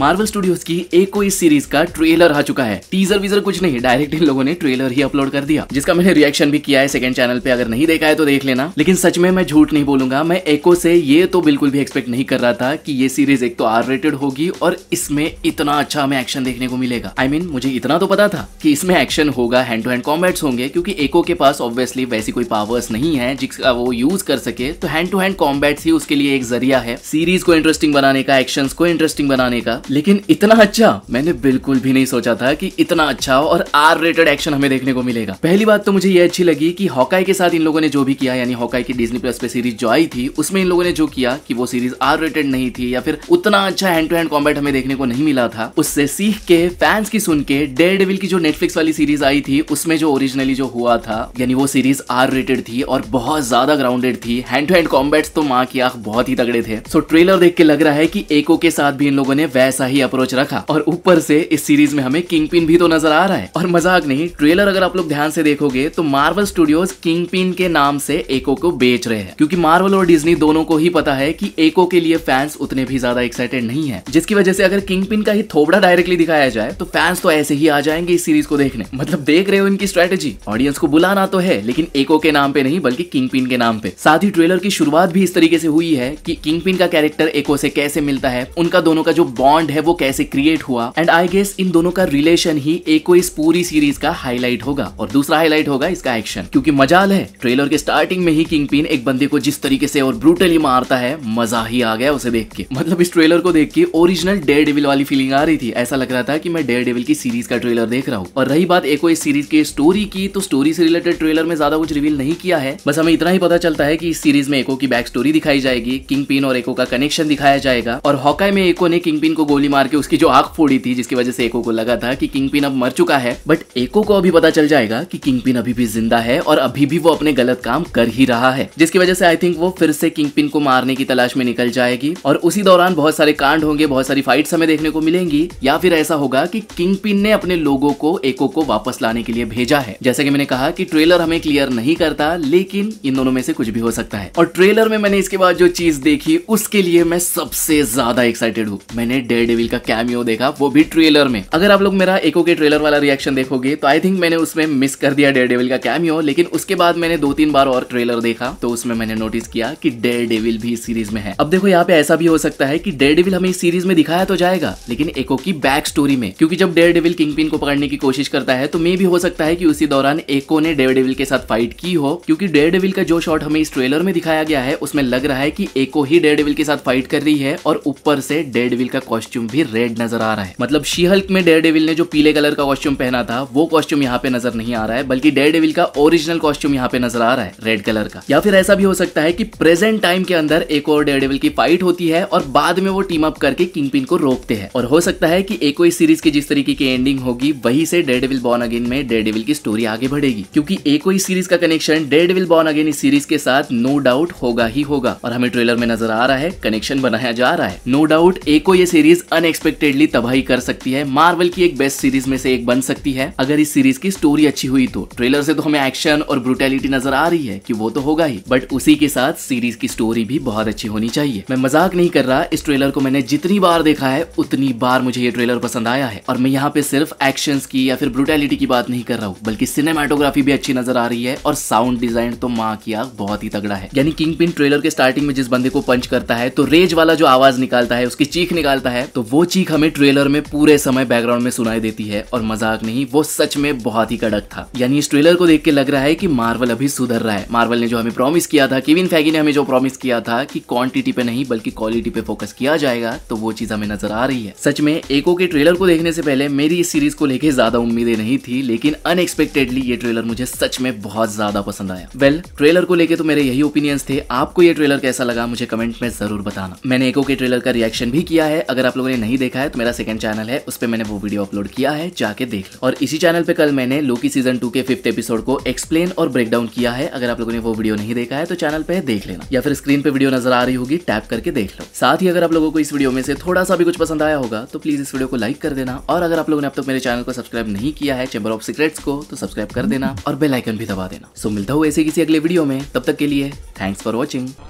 Marvel studios की एक कोई सीरीज का ट्रेलर आ चुका है टीजर वीजर कुछ नहीं डायरेक्ट इन लोगों ने ट्रेलर ही अपलोड कर दिया जिसका मैंने रिएक्शन भी किया है सेकंड चैनल पे अगर नहीं देखा है तो देख लेना लेकिन सच में मैं झूठ नहीं बोलूंगा मैं एको से ये तो बिल्कुल भी एक्सपेक्ट नहीं कर रहा था कि ये सीरीज एक तो आर रेटेड होगी और इसमें इतना अच्छा हमें एक्शन देखने को मिलेगा आई I मीन mean, मुझे इतना तो पता था कि इसमें एक्शन होगा हैंड टू हैंड कॉम्बैट्स होंगे क्योंकि एको के पास ऑब्वियसली वैसी कोई पावर्स नहीं है जिसका वो यूज कर सके तो हैंड टू हैंड कॉम्बैट्स ही उसके लिए एक जरिया है सीरीज को इंटरेस्टिंग बनाने का एक्शन को इंटरेस्टिंग बनाने का लेकिन इतना अच्छा मैंने बिल्कुल भी नहीं सोचा था कि इतना अच्छा और आर रेटेड एक्शन हमें देखने को मिलेगा पहली बात तो मुझे ये अच्छी लगी कि हॉकाई के साथ इन लोगों ने जो भी किया यानी हॉकाई की डिजनी प्लस पे सीरीज जो आई थी उसमें इन लोगों ने जो किया कि वो सीरीज आर रेटेड नहीं थी या फिर उतना अच्छा हैंड टू हैंड कॉम्बैट हमें देखने को नहीं मिला था उससे सीख के फैंस की सुन के डेड की जो नेटफ्लिक्स वाली सीरीज आई थी उसमें जो ओरिजिनली जो हुआ था यानी वो सीरीज आर रेटेड थी और बहुत ज्यादा ग्राउंडेड थी हैंड टू हैंड कॉम्बैट्स तो माँ की आंख बहुत ही तगड़े थे सो ट्रेलर देख के लग रहा है कि एको के साथ भी इन लोगों ने वैसा वैसा ही अप्रोच रखा और ऊपर से इस सीरीज में हमें किंग पिन भी तो नजर आ रहा है और मजाक नहीं ट्रेलर अगर आप लोग ध्यान से देखोगे तो मार्वल स्टूडियोज किंग पिन के नाम से एको को बेच रहे हैं क्योंकि मार्वल और डिज्नी दोनों को ही पता है की एको के लिए फैंस उतने भी ज्यादा एक्साइटेड नहीं है जिसकी वजह से अगर किंग पिन का ही थोबड़ा डायरेक्टली दिखाया जाए तो फैंस तो ऐसे ही आ जाएंगे इस सीरीज को देखने मतलब देख रहे हो इनकी स्ट्रेटेजी ऑडियंस को बुलाना तो है लेकिन एको के नाम पे नहीं बल्कि किंग पिन के नाम पे साथ ही ट्रेलर की शुरुआत भी इस तरीके से हुई है कि किंग पिन का कैरेक्टर एको से कैसे मिलता है उनका दोनों का जो बॉन्ड बॉन्ड है वो कैसे क्रिएट हुआ एंड आई गेस इन दोनों का रिलेशन ही एक इस पूरी सीरीज का हाईलाइट होगा और दूसरा हाईलाइट होगा इसका एक्शन क्योंकि मजाल है ट्रेलर के स्टार्टिंग में ही किंग पिन एक बंदे को जिस तरीके से और ब्रूटली मारता है मजा ही आ गया उसे देख के मतलब इस ट्रेलर को देख के ओरिजिनल डेयर डेविल वाली फीलिंग आ रही थी ऐसा लग रहा था कि मैं डेयर डेविल की सीरीज का ट्रेलर देख रहा हूँ और रही बात एक इस सीरीज की स्टोरी की तो स्टोरी से रिलेटेड ट्रेलर में ज्यादा कुछ रिवील नहीं किया है बस हमें इतना ही पता चलता है कि इस सीरीज में एको की बैक स्टोरी दिखाई जाएगी किंग पिन और एको का कनेक्शन दिखाया जाएगा और हॉकाई में एको ने किंग पिन को गोली गोली मार के उसकी जो आंख फोड़ी थी जिसकी वजह से एको को लगा था कि किंग पिन अब मर चुका है बट एको को अभी पता चल जाएगा कि किंग पिन अभी भी जिंदा है और अभी भी वो अपने गलत काम कर ही रहा है जिसकी वजह से आई थिंक वो फिर से किंग पिन को मारने की तलाश में निकल जाएगी और उसी दौरान बहुत सारे कांड होंगे बहुत सारी फाइट हमें देखने को मिलेंगी या फिर ऐसा होगा की किंग पिन ने अपने लोगों को एको को वापस लाने के लिए भेजा है जैसे की मैंने कहा की ट्रेलर हमें क्लियर नहीं करता लेकिन इन दोनों में से कुछ भी हो सकता है और ट्रेलर में मैंने इसके बाद जो चीज देखी उसके लिए मैं सबसे ज्यादा एक्साइटेड हूँ मैंने डेड डेविल का कैमियो देखा वो भी ट्रेलर में अगर आप लोग मेरा एको के ट्रेलर वाला रिएक्शन देखोगे तो आई थिंक मैंने उसमें मिस कर दिया डेयर डेविल का कैमियो लेकिन उसके बाद मैंने दो तीन बार और ट्रेलर देखा तो उसमें मैंने नोटिस किया कि डेयर डेविल भी सीरीज में है अब देखो यहाँ पे ऐसा भी हो सकता है कि डेयर डेविल हमें इस सीरीज में दिखाया तो जाएगा लेकिन एको की बैक स्टोरी में क्योंकि जब डेयर डेविल किंग पिन को पकड़ने की कोशिश करता है तो मे भी हो सकता है कि उसी दौरान एको ने डेयर डेविल के साथ फाइट की हो क्योंकि डेयर डेविल का जो शॉट हमें इस ट्रेलर में दिखाया गया है उसमें लग रहा है कि एको ही डेयर डेविल के साथ फाइट कर रही है और ऊपर से डेयर डेविल का कॉस्ट्यूम भी रेड नजर आ रहा है मतलब शीहल्क में डेयर डेविल ने जो पीले कलर का कॉस्ट्यूम पहना था वो कॉस्ट्यूम यहाँ पे नजर नहीं आ रहा है बल्कि डेयर डेविल का ओरिजिनल कॉस्ट्यूम यहाँ पे नजर आ रहा है रेड कलर का या फिर ऐसा भी हो सकता है की प्रेजेंट टाइम के अंदर एक और डेयर डेविल की फाइट होती है और बाद में वो टीम अप करके किंग पिन को रोकते हैं और हो सकता है की एक सीरीज की जिस तरीके की एंडिंग होगी वही से डेयर डेविल बॉर्न अगेन में डेयर डेविल की स्टोरी आगे बढ़ेगी क्योंकि एक सीरीज का connection Daredevil born again इस सीरीज के साथ नो डाउट होगा ही होगा और हमें ट्रेलर में नजर आ रहा है कनेक्शन बनाया जा रहा है नो डाउट एक ये सीरीज सीरीज अनएक्सपेक्टेडली तबाही कर सकती है मार्वल की एक बेस्ट सीरीज में से एक बन सकती है अगर इस सीरीज की स्टोरी अच्छी हुई तो ट्रेलर से तो हमें एक्शन और ब्रुटेलिटी नजर आ रही है कि वो तो होगा ही बट उसी के साथ सीरीज की स्टोरी भी बहुत अच्छी होनी चाहिए मैं मजाक नहीं कर रहा इस ट्रेलर को मैंने जितनी बार देखा है उतनी बार मुझे ये ट्रेलर पसंद आया है और मैं यहाँ पे सिर्फ एक्शन की या फिर ब्रुटेलिटी की बात नहीं कर रहा हूँ बल्कि सिनेमाटोग्राफी भी अच्छी नजर आ रही है और साउंड डिजाइन तो माँ की आग बहुत ही तगड़ा है यानी किंग पिन ट्रेलर के स्टार्टिंग में जिस बंदे को पंच करता है तो रेज वाला जो आवाज निकालता है उसकी चीख निकालता है तो वो चीख हमें ट्रेलर में पूरे समय बैकग्राउंड में सुनाई देती है और मजाक नहीं वो सच में बहुत ही कड़क था यानी इस ट्रेलर को देख के लग रहा है कि मार्वल अभी सुधर रहा है मार्वल ने जो हमें प्रॉमिस किया था किविन फैगी ने हमें जो प्रॉमिस किया था कि क्वांटिटी पे नहीं बल्कि क्वालिटी पे फोकस किया जाएगा तो वो चीज हमें नजर आ रही है सच में एको के ट्रेलर को देखने से पहले मेरी इस सीरीज को लेकर ज्यादा उम्मीदें नहीं थी लेकिन अनएक्सपेक्टेडली ये ट्रेलर मुझे सच में बहुत ज्यादा पसंद आया वेल well, ट्रेलर को लेकर तो मेरे यही ओपिनियंस थे आपको ये ट्रेलर कैसा लगा मुझे कमेंट में जरूर बताना मैंने एको के ट्रेलर का रिएक्शन भी किया है अगर आप लोगों ने नहीं देखा है तो मेरा सेकंड चैनल है उस पर मैंने वो वीडियो अपलोड किया है जाके देख लो और इसी चैनल पे कल मैंने लोकी सीजन टू के फिफ्थ एपिसोड को एक्सप्लेन और ब्रेकडाउन किया है अगर आप लोगों ने वो वीडियो नहीं देखा है तो चैनल पे देख लेना या फिर स्क्रीन पे वीडियो नजर आ रही होगी टैप करके देख लो साथ ही अगर आप लोगों को इस वीडियो में से थोड़ा सा भी कुछ पसंद आया होगा तो प्लीज इस वीडियो को लाइक कर देना और अगर आप लोगों ने अब तक मेरे चैनल को सब्सक्राइब नहीं किया है चैम्बर ऑफ सीक्रेट्स को तो सब्सक्राइब कर देना और बेलाइकन भी दबा देना सो मिलता हूँ ऐसे किसी अगले वीडियो में तब तक के लिए थैंक्स फॉर वॉचिंग